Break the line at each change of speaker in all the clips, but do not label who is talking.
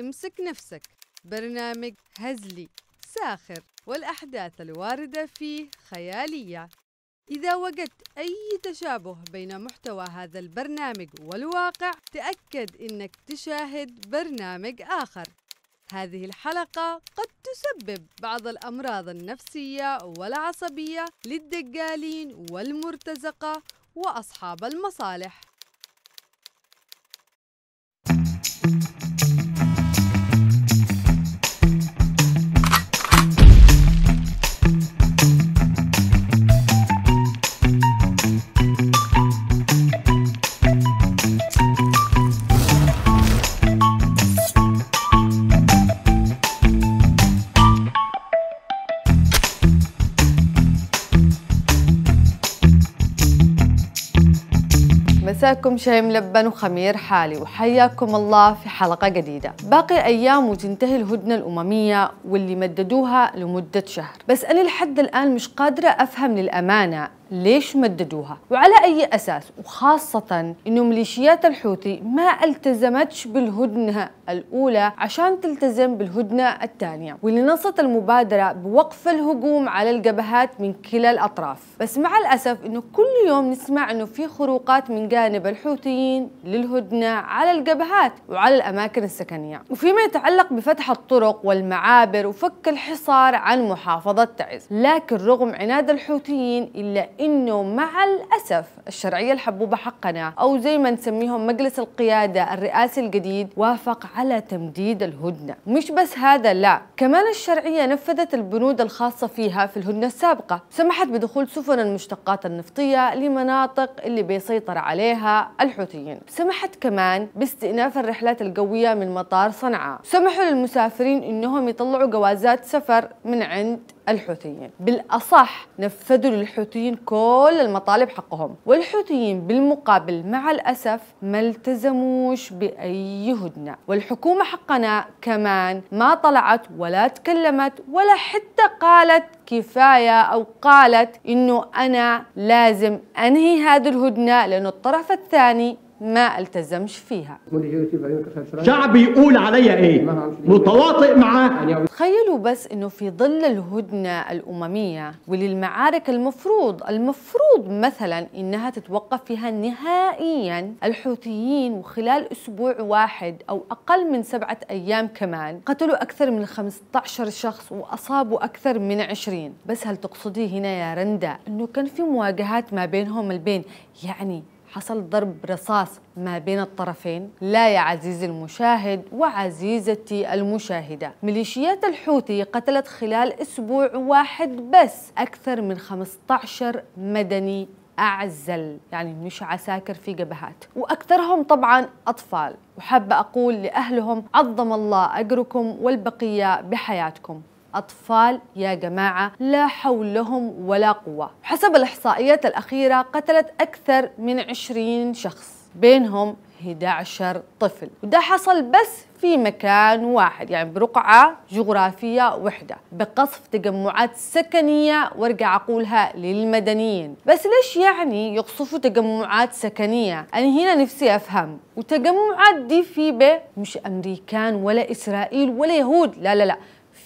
امسك نفسك برنامج هزلي ساخر والأحداث الواردة فيه خيالية إذا وجدت أي تشابه بين محتوى هذا البرنامج والواقع تأكد أنك تشاهد برنامج آخر هذه الحلقة قد تسبب بعض الأمراض النفسية والعصبية للدجالين والمرتزقة وأصحاب المصالح مساكم شاي ملبن وخمير حالي وحياكم الله في حلقة جديدة باقي أيام وتنتهي الهدنة الأممية واللي مددوها لمدة شهر بس أنا لحد الآن مش قادرة أفهم للأمانة ليش مددوها وعلى أي أساس وخاصة أنه ميليشيات الحوثي ما التزمتش بالهدنة الأولى عشان تلتزم بالهدنة الثانية واللي نصت المبادرة بوقف الهجوم على الجبهات من كلا الأطراف بس مع الأسف أنه كل يوم نسمع أنه في خروقات من جانب الحوثيين للهدنة على الجبهات وعلى الأماكن السكنية وفيما يتعلق بفتح الطرق والمعابر وفك الحصار عن محافظة تعز لكن رغم عناد الحوثيين إلا انه مع الاسف الشرعيه الحبوبه حقنا او زي ما نسميهم مجلس القياده الرئاسي الجديد وافق على تمديد الهدنه، مش بس هذا لا، كمان الشرعيه نفذت البنود الخاصه فيها في الهدنه السابقه، سمحت بدخول سفن المشتقات النفطيه لمناطق اللي بيسيطر عليها الحوثيين، سمحت كمان باستئناف الرحلات القويه من مطار صنعاء، سمحوا للمسافرين انهم يطلعوا جوازات سفر من عند الحوثيين بالأصح نفذوا للحوثيين كل المطالب حقهم والحوثيين بالمقابل مع الأسف ما التزموش بأي هدنة والحكومة حقنا كمان ما طلعت ولا تكلمت ولا حتى قالت كفاية أو قالت إنه أنا لازم أنهي هذه الهدنة لأنه الطرف الثاني ما التزمش فيها شعب يقول عليا ايه نعم، متواطئ معاه يعني تخيلوا بس انه في ظل الهدنة الاممية واللي المعارك المفروض المفروض مثلا انها تتوقف فيها نهائيا الحوثيين وخلال اسبوع واحد او اقل من سبعة ايام كمان قتلوا اكثر من 15 شخص واصابوا اكثر من 20 بس هل تقصدي هنا يا رندا انه كان في مواجهات ما بينهم البين يعني حصل ضرب رصاص ما بين الطرفين لا يا عزيزي المشاهد وعزيزتي المشاهدة ميليشيات الحوثي قتلت خلال أسبوع واحد بس أكثر من 15 مدني أعزل يعني مش عساكر في جبهات وأكثرهم طبعا أطفال وحابة أقول لأهلهم عظم الله أجركم والبقية بحياتكم أطفال يا جماعة لا حول لهم ولا قوة حسب الإحصائيات الأخيرة قتلت أكثر من 20 شخص بينهم 11 طفل وده حصل بس في مكان واحد يعني برقعة جغرافية وحدة بقصف تجمعات سكنية وارجع أقولها للمدنيين بس ليش يعني يقصفوا تجمعات سكنية أنا هنا نفسي أفهم وتجمعات دي في مش أمريكان ولا إسرائيل ولا يهود لا لا لا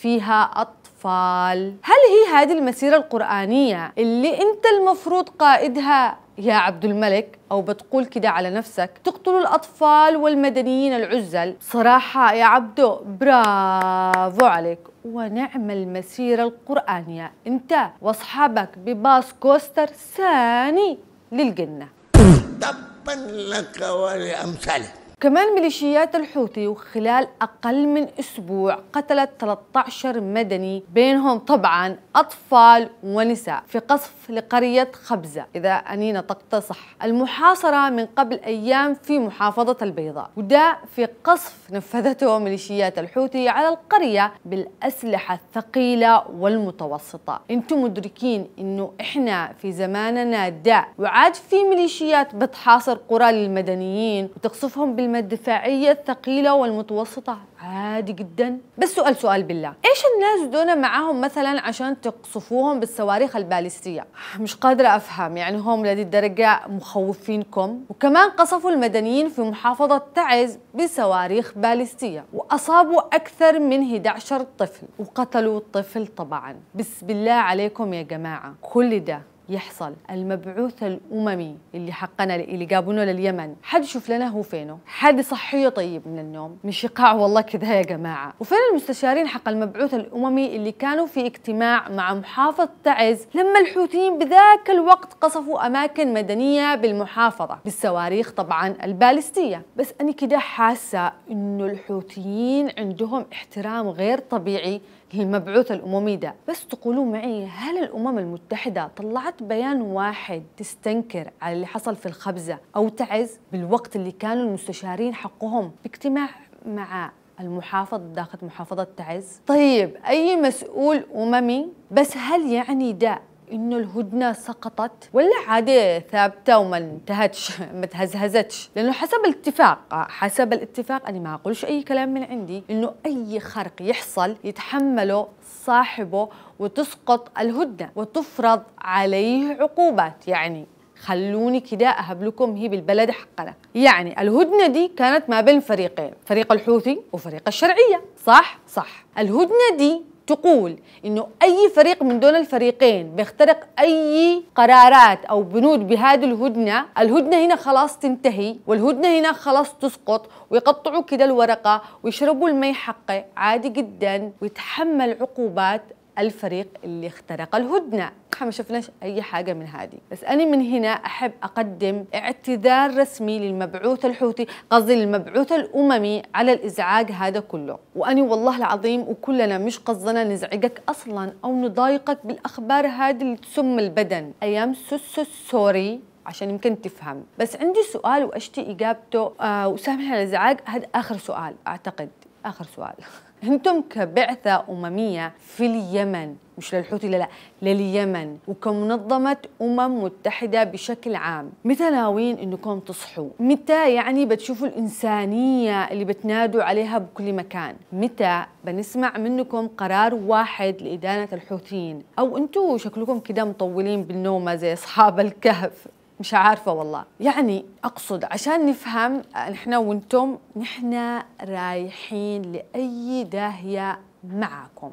فيها أطفال هل هي هذه المسيرة القرآنية اللي أنت المفروض قائدها يا عبد الملك أو بتقول كده على نفسك تقتل الأطفال والمدنيين العزل صراحة يا عبدو برافو عليك ونعم المسيرة القرآنية أنت وأصحابك بباص كوستر ثاني للجنة تبا لك ولأمثالك كمان ميليشيات الحوثي وخلال أقل من أسبوع قتلت 13 مدني بينهم طبعا أطفال ونساء في قصف لقرية خبزة إذا أني نطقت صح المحاصرة من قبل أيام في محافظة البيضاء وده في قصف نفذته ميليشيات الحوثي على القرية بالأسلحة الثقيلة والمتوسطة أنتم مدركين أنه إحنا في زماننا ده وعاد في ميليشيات بتحاصر قرى للمدنيين وتقصفهم بال الكلمة الدفاعية الثقيلة والمتوسطة عادي جدا بس سؤال سؤال بالله ايش الناس دون معاهم مثلا عشان تقصفوهم بالصواريخ البالستية آه، مش قادرة افهم يعني هم لدي الدرجة مخوفينكم وكمان قصفوا المدنيين في محافظة تعز بصواريخ بالستية واصابوا اكثر من 11 طفل وقتلوا الطفل طبعا بسم الله عليكم يا جماعة كل ده يحصل المبعوث الاممي اللي حقنا اللي جابونه لليمن حد يشوف لنا هو فينه حد يصحيه طيب من النوم مش يقع والله كذا يا جماعه وفين المستشارين حق المبعوث الاممي اللي كانوا في اجتماع مع محافظ تعز لما الحوثيين بذاك الوقت قصفوا اماكن مدنيه بالمحافظه بالصواريخ طبعا البالستيه بس انا كده حاسه انه الحوثيين عندهم احترام غير طبيعي المبعوث الأممي ده بس تقولوا معي هل الأمم المتحدة طلعت بيان واحد تستنكر على اللي حصل في الخبزة أو تعز بالوقت اللي كانوا المستشارين حقهم باجتماع مع المحافظ داخل محافظة تعز طيب أي مسؤول أممي بس هل يعني ده انه الهدنه سقطت ولا عادي ثابته وما انتهتش ما تهزهزتش لانه حسب الاتفاق حسب الاتفاق انا ما اقولش اي كلام من عندي انه اي خرق يحصل يتحمله صاحبه وتسقط الهدنه وتفرض عليه عقوبات يعني خلوني كده اهب لكم هي بالبلد حقنا يعني الهدنه دي كانت ما بين فريقين فريق الحوثي وفريق الشرعيه صح صح الهدنه دي تقول انه اي فريق من دون الفريقين بيخترق اي قرارات او بنود بهذه الهدنه، الهدنه هنا خلاص تنتهي والهدنه هنا خلاص تسقط ويقطعوا كده الورقه ويشربوا المي حقه عادي جدا ويتحمل عقوبات الفريق اللي اخترق الهدنة احنا ما شفناش أي حاجة من هذه بس أنا من هنا أحب أقدم اعتذار رسمي للمبعوث الحوثي قصدي للمبعوث الأممي على الإزعاج هذا كله وأني والله العظيم وكلنا مش قصدنا نزعجك أصلا أو نضايقك بالأخبار هذه اللي تسم البدن أيام سوسو سوري عشان يمكن تفهم بس عندي سؤال واشتي اجابته آه وسامحني على الازعاج هذا اخر سؤال اعتقد اخر سؤال انتم كبعثه امميه في اليمن مش للحوثي لا لا لليمن وكمنظمة أمم متحدة بشكل عام متى ناويين أنكم تصحوا متى يعني بتشوفوا الإنسانية اللي بتنادوا عليها بكل مكان متى بنسمع منكم قرار واحد لإدانة الحوثيين أو أنتم شكلكم كده مطولين بالنومة زي أصحاب الكهف مش عارفة والله يعني أقصد عشان نفهم نحن وانتم نحن رايحين لأي داهية معكم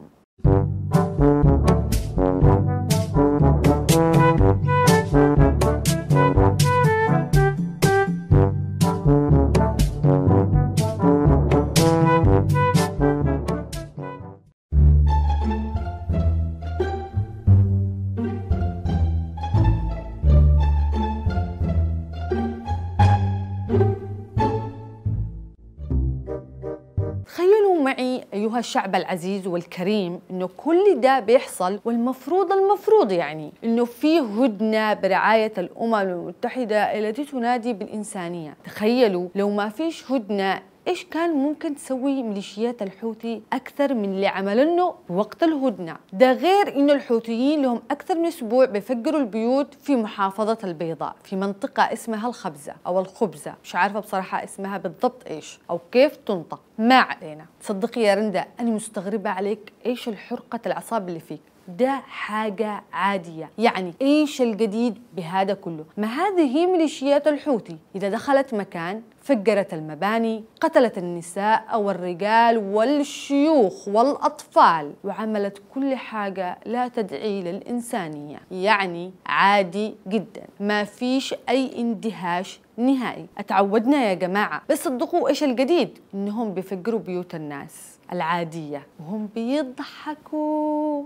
الشعب العزيز والكريم انه كل ده بيحصل والمفروض المفروض يعني انه في هدنه برعايه الامم المتحده التي تنادي بالانسانيه تخيلوا لو ما فيش هدنه ايش كان ممكن تسوي ميليشيات الحوثي اكثر من اللي عملنه وقت الهدنه ده غير انه الحوثيين لهم اكثر من اسبوع بيفجروا البيوت في محافظه البيضاء في منطقه اسمها الخبزه او الخبزه مش عارفه بصراحه اسمها بالضبط ايش او كيف تنطق ما علينا تصدقي يا رندا انا مستغربه عليك ايش الحرقه العصاب اللي فيك ده حاجة عادية يعني ايش الجديد بهذا كله ما هذه هي ميليشيات الحوثي إذا دخلت مكان فجرت المباني قتلت النساء أو الرجال والشيوخ والأطفال وعملت كل حاجة لا تدعي للإنسانية يعني عادي جدا ما فيش أي اندهاش نهائي اتعودنا يا جماعة بس صدقوا إيش الجديد إنهم بيفجروا بيوت الناس العادية وهم بيضحكوا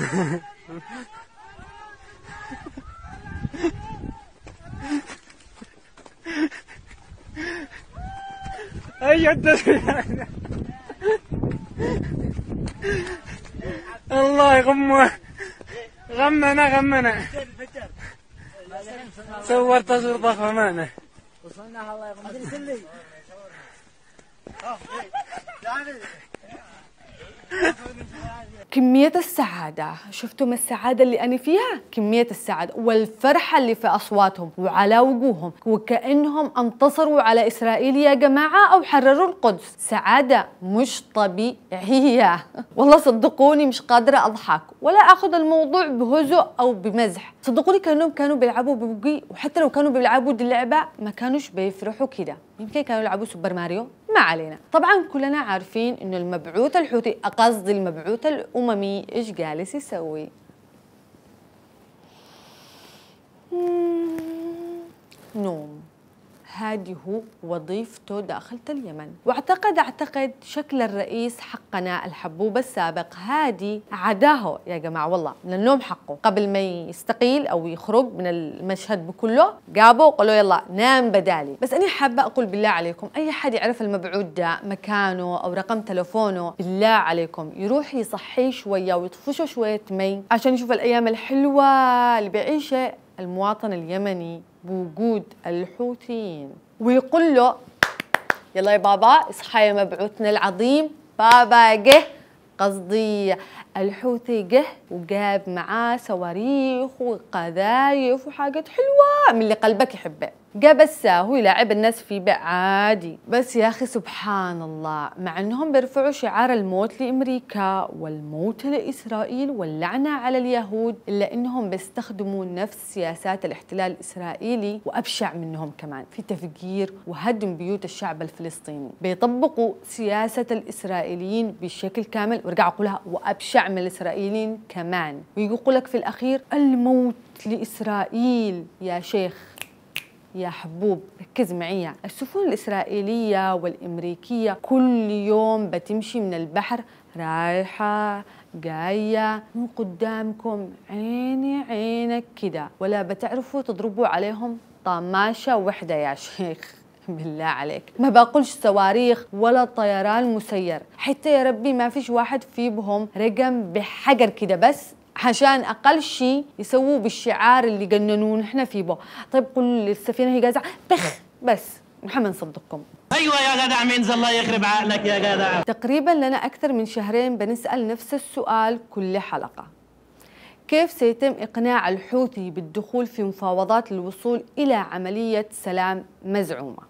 اي الله يغمه غمنا غمنا صور تصوير ضخمه معنا وصلناها الله يغمه كمية السعادة شفتم السعادة اللي أنا فيها كمية السعادة والفرحة اللي في أصواتهم وعلى وجوههم وكأنهم انتصروا على إسرائيل يا جماعة أو حرروا القدس سعادة مش طبيعية والله صدقوني مش قادرة أضحك ولا أخذ الموضوع بهزء أو بمزح صدقوني كأنهم كانوا بيلعبوا ببقي وحتى لو كانوا بيلعبوا دي اللعبة ما كانوش بيفرحوا كده يمكن كانوا يلعبوا سوبر ماريو ما علينا طبعا كلنا عارفين انه المبعوث الحوثي اقصد المبعوث الاممي ايش جالس يسوي نوم هذه وظيفته داخل اليمن واعتقد اعتقد شكل الرئيس حقنا الحبوب السابق هادي عداه يا جماعة والله من النوم حقه قبل ما يستقيل أو يخرج من المشهد بكله جابوا وقالوا يلا نام بدالي بس أنا حابة أقول بالله عليكم أي حد يعرف المبعود ده مكانه أو رقم تلفونه بالله عليكم يروح يصحيه شوية ويطفشه شوية مي عشان يشوف الأيام الحلوة اللي بيعيشها المواطن اليمني بوجود الحوثيين ويقول له يلا يا بابا اصحى يا مبعوثنا العظيم بابا جه قصدي الحوثي جه وجاب معاه صواريخ وقذايف وحاجات حلوه من اللي قلبك يحبه جا هو ويلاعب الناس في بيع عادي بس يا أخي سبحان الله مع أنهم بيرفعوا شعار الموت لأمريكا والموت لإسرائيل واللعنة على اليهود إلا أنهم بيستخدموا نفس سياسات الاحتلال الإسرائيلي وأبشع منهم كمان في تفجير وهدم بيوت الشعب الفلسطيني بيطبقوا سياسة الإسرائيليين بشكل كامل وارجع أقولها وأبشع من الإسرائيليين كمان ويقول لك في الأخير الموت لإسرائيل يا شيخ يا حبوب ركز معي السفن الإسرائيلية والأمريكية كل يوم بتمشي من البحر رايحة جاية من قدامكم عيني عينك كده ولا بتعرفوا تضربوا عليهم طماشة وحدة يا شيخ بالله عليك ما بقولش صواريخ ولا طيران مسير حتى يا ربي ما فيش واحد فيهم رقم بحجر كده بس عشان اقل شيء يسووه بالشعار اللي احنا نحن بو طيب قل السفينه هي قازعه بخ بس نحن نصدقكم ايوه يا جدع مين الله يخرب عقلك يا جدع تقريبا لنا اكثر من شهرين بنسال نفس السؤال كل حلقه كيف سيتم اقناع الحوثي بالدخول في مفاوضات للوصول الى عمليه سلام مزعومه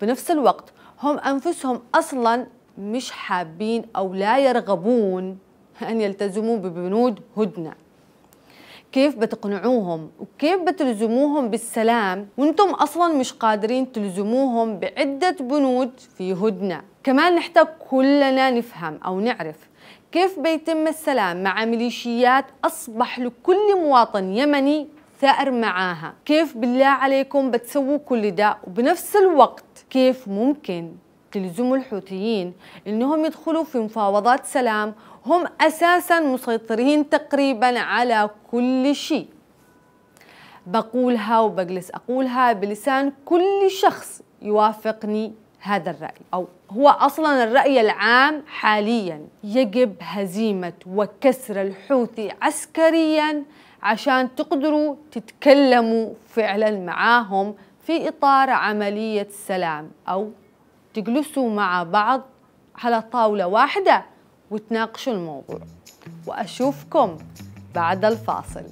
بنفس الوقت هم انفسهم اصلا مش حابين او لا يرغبون أن يلتزموا ببنود هدنة كيف بتقنعوهم وكيف بتلزموهم بالسلام وانتم اصلا مش قادرين تلزموهم بعدة بنود في هدنة كمان نحتاج كلنا نفهم او نعرف كيف بيتم السلام مع ميليشيات اصبح لكل مواطن يمني ثأر معاها كيف بالله عليكم بتسووا كل ده وبنفس الوقت كيف ممكن تلزموا الحوثيين انهم يدخلوا في مفاوضات سلام هم أساسا مسيطرين تقريبا على كل شيء بقولها وبجلس أقولها بلسان كل شخص يوافقني هذا الرأي أو هو أصلا الرأي العام حاليا يجب هزيمة وكسر الحوثي عسكريا عشان تقدروا تتكلموا فعلا معاهم في إطار عملية سلام أو تجلسوا مع بعض على طاولة واحدة وتناقشوا الموضوع وأشوفكم بعد الفاصل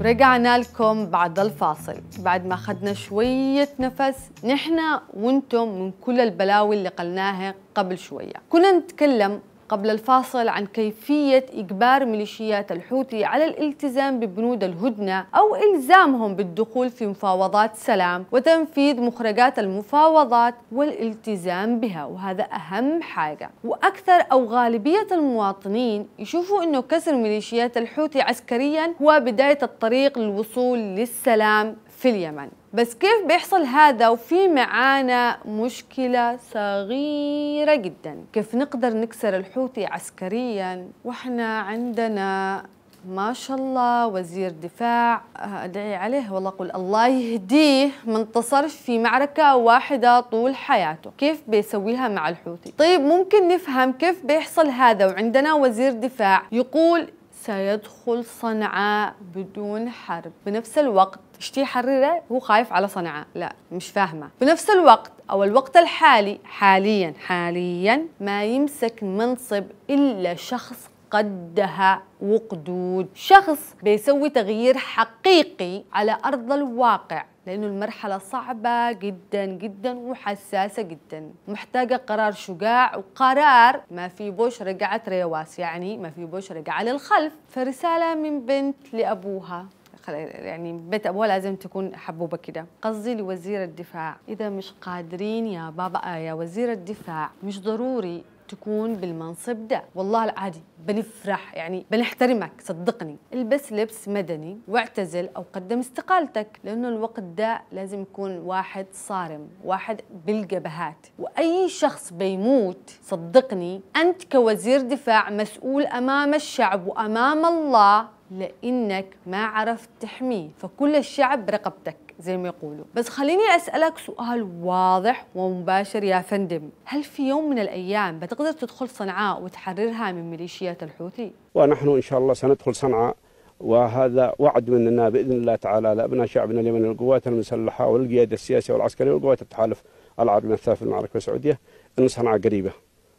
رجعنا لكم بعد الفاصل بعد ما أخذنا شوية نفس نحن وانتم من كل البلاوي اللي قلناها قبل شوية كنا نتكلم قبل الفاصل عن كيفية إجبار ميليشيات الحوثي على الالتزام ببنود الهدنة أو إلزامهم بالدخول في مفاوضات سلام وتنفيذ مخرجات المفاوضات والالتزام بها وهذا أهم حاجة وأكثر أو غالبية المواطنين يشوفوا أنه كسر ميليشيات الحوثي عسكريا هو بداية الطريق للوصول للسلام في اليمن بس كيف بيحصل هذا وفي معانا مشكلة صغيرة جدا كيف نقدر نكسر الحوثي عسكريا وإحنا عندنا ما شاء الله وزير دفاع آه، أدعي عليه والله اقول الله يهديه ما انتصرش في معركة واحدة طول حياته كيف بيسويها مع الحوثي طيب ممكن نفهم كيف بيحصل هذا وعندنا وزير دفاع يقول سيدخل صنعاء بدون حرب بنفس الوقت اشتي يحرره هو خايف على صنعاء لا مش فاهمة بنفس الوقت أو الوقت الحالي حاليا حاليا ما يمسك منصب إلا شخص قدها وقدود شخص بيسوي تغيير حقيقي على أرض الواقع لأنه المرحلة صعبة جدا جدا وحساسة جدا محتاجة قرار شجاع وقرار ما في بوش رجعت ريواس يعني ما في بوش رجع للخلف فرسالة من بنت لأبوها يعني بيت ابوها لازم تكون حبوبه كده قصدي لوزير الدفاع اذا مش قادرين يا بابا يا وزير الدفاع مش ضروري تكون بالمنصب ده والله العادي بنفرح يعني بنحترمك صدقني البس لبس مدني واعتزل او قدم استقالتك لانه الوقت ده لازم يكون واحد صارم واحد بالجبهات واي شخص بيموت صدقني انت كوزير دفاع مسؤول امام الشعب وامام الله لانك ما عرفت تحميه فكل الشعب برقبتك زي ما يقولوا بس خليني أسألك سؤال واضح ومباشر يا فندم هل في يوم من الأيام بتقدر تدخل صنعاء وتحررها من ميليشيات الحوثي؟ ونحن إن شاء الله سندخل صنعاء وهذا وعد مننا باذن الله تعالى لابناء شعبنا اليمني والقوات المسلحه والقياده السياسيه والعسكريه والقوات التحالف العربي الثالث في المعركه السعوديه ان صنعاء قريبه.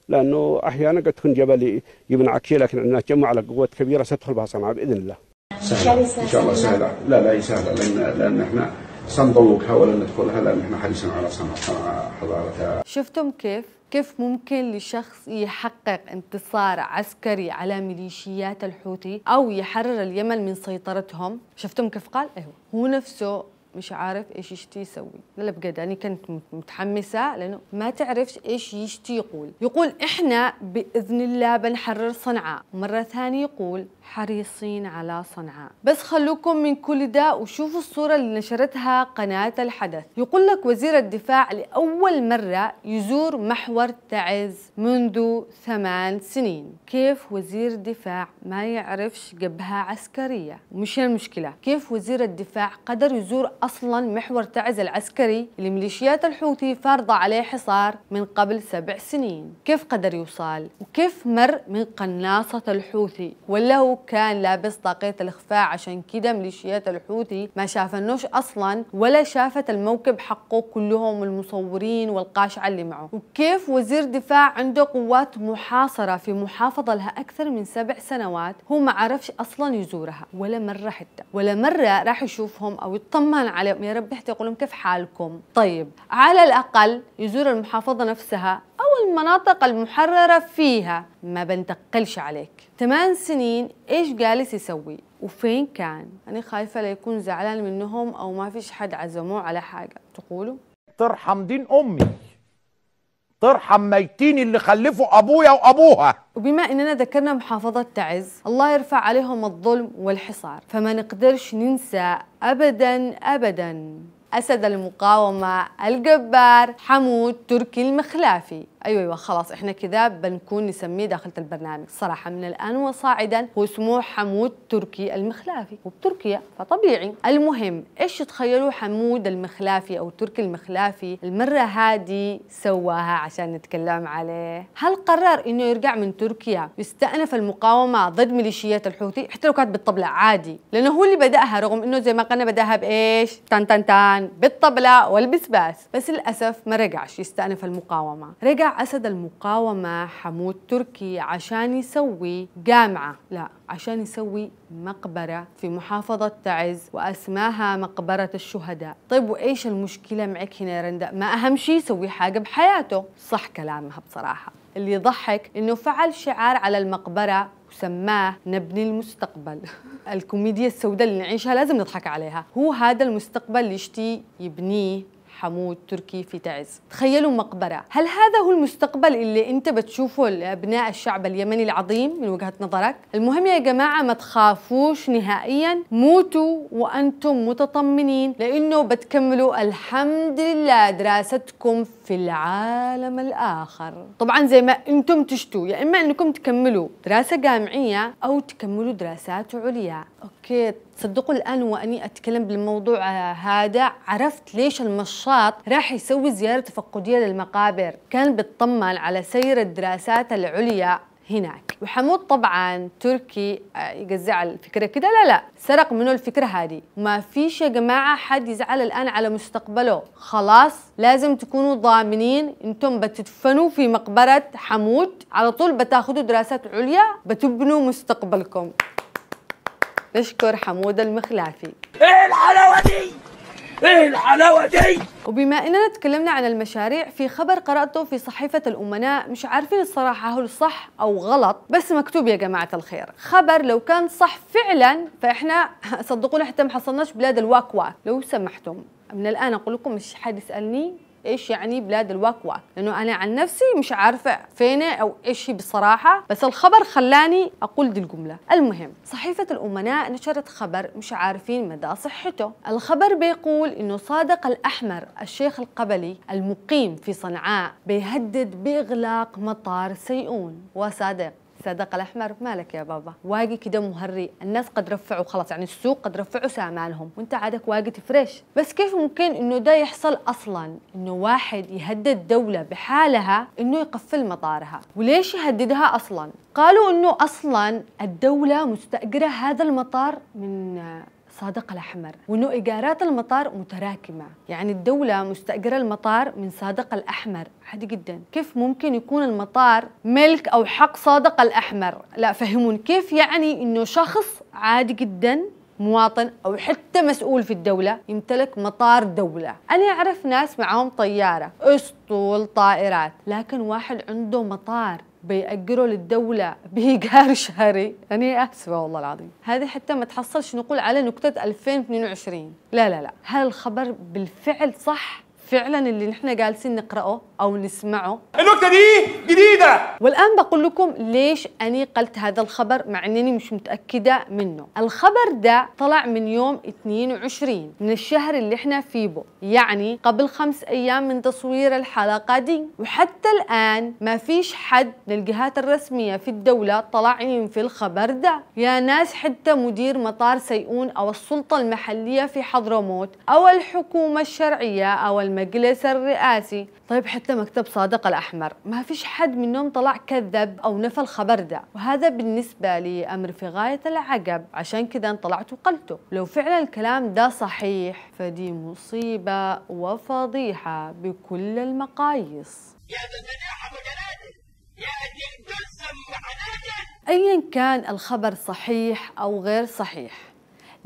لانه احيانا قد تكون جبل يبنى شيء لكن عندنا تجمع على قوات كبيره ستدخل بها صنعاء باذن الله. سهل. ان شاء الله سهله لا لا هي سهله لان لان احنا صندوق سنضوقها ولا ندخلها لان احنا حريصين على صنع حضارتها شفتم كيف؟ كيف ممكن لشخص يحقق انتصار عسكري على ميليشيات الحوثي او يحرر اليمن من سيطرتهم؟ شفتم كيف قال؟ ايوه هو نفسه مش عارف ايش يشتي يسوي لا لا بجد انا كنت متحمسه لانه ما تعرفش ايش يشتي يقول يقول احنا باذن الله بنحرر صنعاء مره ثانيه يقول حريصين على صنعاء بس خلوكم من كل ده وشوفوا الصوره اللي نشرتها قناه الحدث يقول لك وزير الدفاع لاول مره يزور محور تعز منذ ثمان سنين كيف وزير دفاع ما يعرفش جبهه عسكريه مش المشكله كيف وزير الدفاع قدر يزور أصلا محور تعز العسكري اللي ميليشيات الحوثي فارضة عليه حصار من قبل سبع سنين كيف قدر يوصل وكيف مر من قناصة الحوثي ولا هو كان لابس طاقية الإخفاء عشان كده ميليشيات الحوثي ما شافنوش أصلا ولا شافت الموكب حقه كلهم المصورين والقاشعة اللي معه وكيف وزير دفاع عنده قوات محاصرة في محافظة لها أكثر من سبع سنوات هو ما عرفش أصلا يزورها ولا مرة حتى ولا مرة راح يشوفهم أو يطمن عليهم يا رب حتى يقول لهم كيف حالكم طيب على الأقل يزور المحافظة نفسها أو المناطق المحررة فيها ما بنتقلش عليك ثمان سنين إيش جالس يسوي وفين كان أنا خايفة لا يكون زعلان منهم أو ما فيش حد عزموه على حاجة تقولوا ترحم دين أمي ترحم ميتين اللي خلفوا ابويا وابوها وبما اننا ذكرنا محافظه تعز الله يرفع عليهم الظلم والحصار فما نقدرش ننسى ابدا ابدا اسد المقاومه الجبار حمود تركي المخلافي ايوه ايوه خلاص احنا كذا بنكون نسميه داخل البرنامج صراحه من الان وصاعدا هو اسمه حمود تركي المخلافي وبتركيا فطبيعي المهم ايش تخيلوا حمود المخلافي او تركي المخلافي المره هذه سواها عشان نتكلم عليه هل قرر انه يرجع من تركيا يستأنف المقاومه ضد ميليشيات الحوثي حتى لو كانت بالطبله عادي لانه هو اللي بداها رغم انه زي ما قلنا بداها بايش تان تان تان بالطبله والبسباس بس للاسف ما رجعش يستأنف المقاومه رجع أسد المقاومة حمود تركي عشان يسوي جامعة لا عشان يسوي مقبرة في محافظة تعز وأسماها مقبرة الشهداء طيب وإيش المشكلة معك هنا يا رندا ما أهم شيء يسوي حاجة بحياته صح كلامها بصراحة اللي يضحك إنه فعل شعار على المقبرة وسماه نبني المستقبل الكوميديا السوداء اللي نعيشها لازم نضحك عليها هو هذا المستقبل اللي يشتي يبنيه حمود تركي في تعز تخيلوا مقبرة هل هذا هو المستقبل اللي انت بتشوفه لأبناء الشعب اليمني العظيم من وجهة نظرك المهم يا جماعة ما تخافوش نهائيا موتوا وأنتم متطمنين لأنه بتكملوا الحمد لله دراستكم في العالم الآخر طبعا زي ما انتم تشتوا يا يعني إما أنكم تكملوا دراسة جامعية أو تكملوا دراسات عليا أوكي صدقوا الآن وأني أتكلم بالموضوع هذا عرفت ليش المشاط راح يسوي زيارة تفقدية للمقابر كان بيطمن على سير الدراسات العليا هناك وحمود طبعا تركي آه، يقزع الفكرة كده لا لا سرق منه الفكرة هذه ما فيش يا جماعة حد يزعل الآن على مستقبله خلاص لازم تكونوا ضامنين انتم بتدفنوا في مقبرة حمود على طول بتاخدوا دراسات عليا بتبنوا مستقبلكم نشكر حمود المخلافي ايه الحلاوة دي؟ ايه الحلاوة دي؟ وبما اننا تكلمنا عن المشاريع في خبر قرأته في صحيفة الأمناء مش عارفين الصراحة هل صح أو غلط بس مكتوب يا جماعة الخير خبر لو كان صح فعلا فإحنا صدقونا حتى ما حصلناش بلاد الواك واك لو سمحتم من الآن أقول لكم مش حد يسألني ايش يعني بلاد الواك واك لانه انا عن نفسي مش عارفه فين او ايش بصراحه بس الخبر خلاني اقول دي الجمله المهم صحيفه الامناء نشرت خبر مش عارفين مدى صحته الخبر بيقول انه صادق الاحمر الشيخ القبلي المقيم في صنعاء بيهدد باغلاق مطار سيئون وصادق الصداقه الاحمر مالك يا بابا واقي كده مهري الناس قد رفعوا خلاص يعني السوق قد رفعوا سامالهم وانت عادك واقي فريش بس كيف ممكن انه ده يحصل اصلا انه واحد يهدد دوله بحالها انه يقفل مطارها وليش يهددها اصلا قالوا انه اصلا الدوله مستاجره هذا المطار من صادق الأحمر وأنه إيجارات المطار متراكمة يعني الدولة مستأجرة المطار من صادق الأحمر عادي جدا كيف ممكن يكون المطار ملك أو حق صادق الأحمر لا فهمون كيف يعني أنه شخص عادي جدا مواطن او حتى مسؤول في الدوله يمتلك مطار دوله انا اعرف ناس معاهم طياره اسطول طائرات لكن واحد عنده مطار بيأجروا للدولة بإيجار شهري أنا آسفة والله العظيم هذه حتى ما تحصلش نقول على نكتة 2022 لا لا لا هل الخبر بالفعل صح فعلا اللي نحن جالسين نقراه او نسمعه النكته دي جديده والان بقول لكم ليش اني قلت هذا الخبر مع انني مش متاكده منه الخبر ده طلع من يوم 22 من الشهر اللي احنا فيه بو. يعني قبل خمس ايام من تصوير الحلقه دي وحتى الان ما فيش حد من الجهات الرسميه في الدوله طلع ينفي الخبر ده يا ناس حتى مدير مطار سيئون او السلطه المحليه في حضرموت او الحكومه الشرعيه او الم... المجلس الرئاسي طيب حتى مكتب صادق الأحمر ما فيش حد منهم طلع كذب أو نفى الخبر ده وهذا بالنسبة لي أمر في غاية العجب عشان كذا طلعت وقلته لو فعلا الكلام ده صحيح فدي مصيبة وفضيحة بكل المقاييس يا يا أيا كان الخبر صحيح أو غير صحيح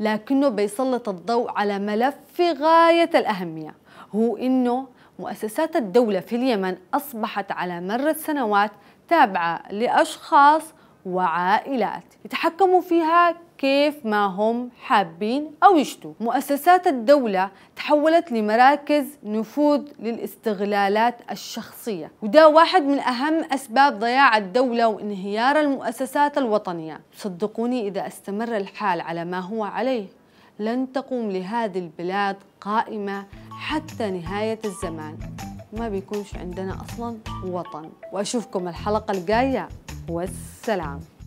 لكنه بيسلط الضوء على ملف في غاية الأهمية هو أنه مؤسسات الدولة في اليمن أصبحت على مر السنوات تابعة لأشخاص وعائلات يتحكموا فيها كيف ما هم حابين أو يشتوا مؤسسات الدولة تحولت لمراكز نفوذ للاستغلالات الشخصية وده واحد من أهم أسباب ضياع الدولة وانهيار المؤسسات الوطنية صدقوني إذا استمر الحال على ما هو عليه لن تقوم لهذه البلاد قائمة حتى نهاية الزمان ما بيكونش عندنا أصلا وطن وأشوفكم الحلقة الجاية والسلام